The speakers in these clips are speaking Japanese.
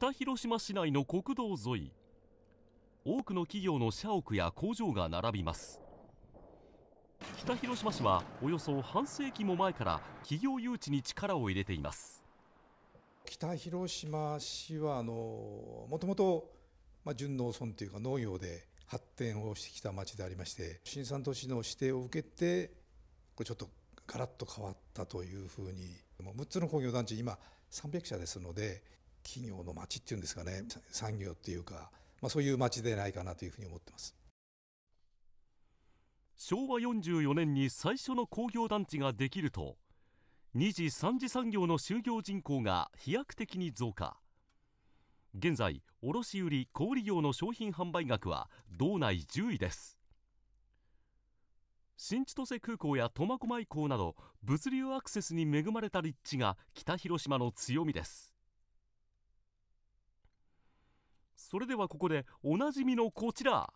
北広島市内の国道沿い多くの企業の社屋や工場が並びます北広島市はおよそ半世紀も前から企業誘致に力を入れています北広島市はあのもともとまあ、純農村というか農業で発展をしてきた町でありまして新三都市の指定を受けてこれちょっとガラッと変わったというふうにもう6つの工業団地今300社ですので企業の街っていうんですかね産業っていうか、まあ、そういう街でないかなというふうに思ってます昭和44年に最初の工業団地ができると2次3次産業の就業人口が飛躍的に増加現在卸売小売業の商品販売額は道内10位です新千歳空港や苫小牧港など物流アクセスに恵まれた立地が北広島の強みですそれではここでおなじみのこちら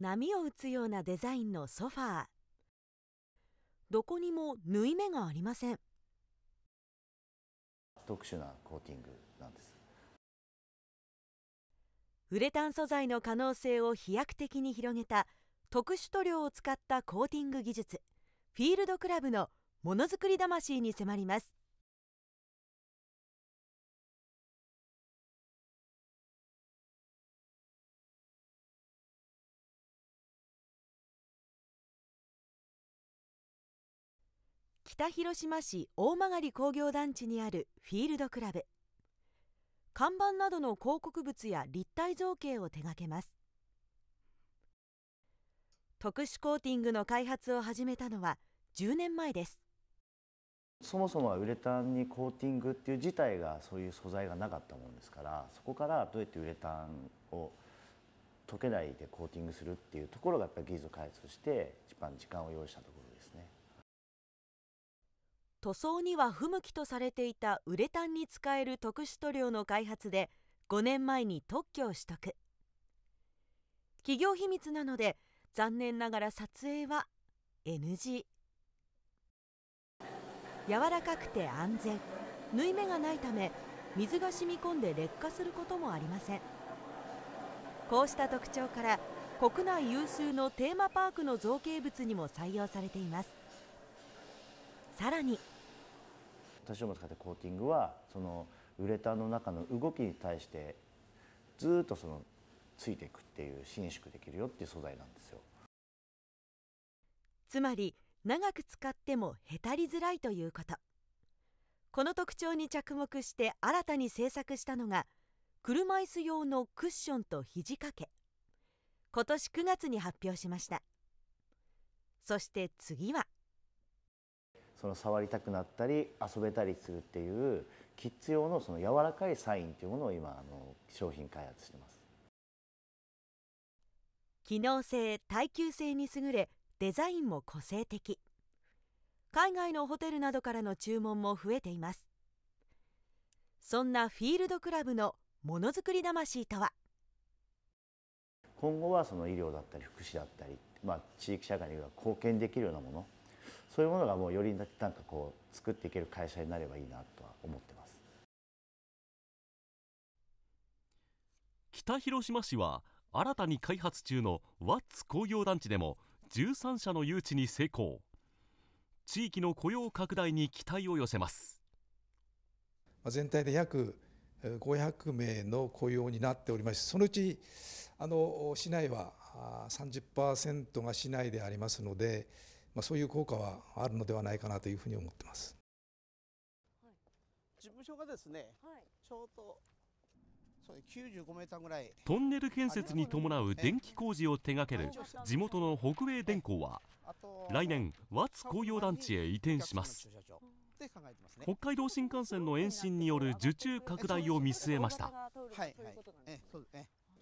波を打つようなデザインのソファーどこにも縫い目がありません特殊なコーティングなんですウレタン素材の可能性を飛躍的に広げた特殊塗料を使ったコーティング技術フィールドクラブのものづくり魂に迫ります北広島市大曲工業団地にあるフィールドクラブ看板などの広告物や立体造形を手掛けます特殊コーティングの開発を始めたのは10年前ですそもそもはウレタンにコーティングっていう自体がそういう素材がなかったもんですからそこからどうやってウレタンを溶けないでコーティングするっていうところがやっぱり技術開発して一番時間を要したところ塗装には不向きとされていたウレタンに使える特殊塗料の開発で5年前に特許を取得企業秘密なので残念ながら撮影は NG 柔らかくて安全縫い目がないため水が染み込んで劣化することもありませんこうした特徴から国内有数のテーマパークの造形物にも採用されていますさらに多少も使ってコーティングはそのウレタンの中の動きに対してずっとそのついていくっていう伸縮できるよっていう素材なんですよ。つまり長く使ってもへたりづらいということこの特徴に着目して新たに製作したのが車椅子用のクッションと肘掛け今年9月に発表しましたそして次は「その触りたくなったり遊べたりするっていうキッズ用のその柔らかいサインっていうものを今あの商品開発してます機能性耐久性に優れデザインも個性的海外のホテルなどからの注文も増えていますそんなフィールドクラブのものづくり魂とは今後はその医療だったり福祉だったり、まあ、地域社会に貢献できるようなものそういうものがもうよりなんかこう作っていける会社になればいいなとは思ってます北広島市は新たに開発中のワッツ工業団地でも13社の誘致に成功地域の雇用拡大に期待を寄せます全体で約500名の雇用になっておりましてそのうちあの市内は30%が市内でありますのでまあ、そういう効果はあるのではないかなというふうに思ってます。はい、事務所がですね、はい、ちょうどそう95メーターぐらいトンネル建設に伴う電気工事を手掛ける地元の北米電工は来年和津工業団地へ移転します北海道新幹線の延伸による受注拡大を見据えました、はいはい、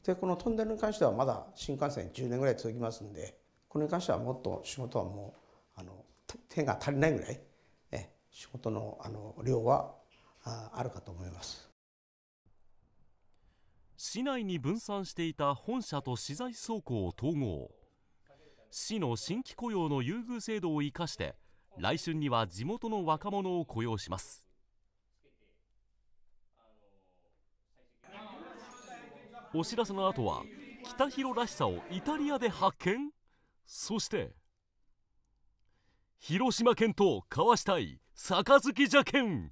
でこのトンネルに関してはまだ新幹線10年ぐらい続きますんでこれに関してはもっと仕事はもうあの手が足りないぐらいえ仕事のあの量はああるかと思います市内に分散していた本社と資材倉庫を統合市の新規雇用の優遇制度を生かして来春には地元の若者を雇用しますお知らせの後は北広らしさをイタリアで発見そして広島県と交わしたい杯じゃけん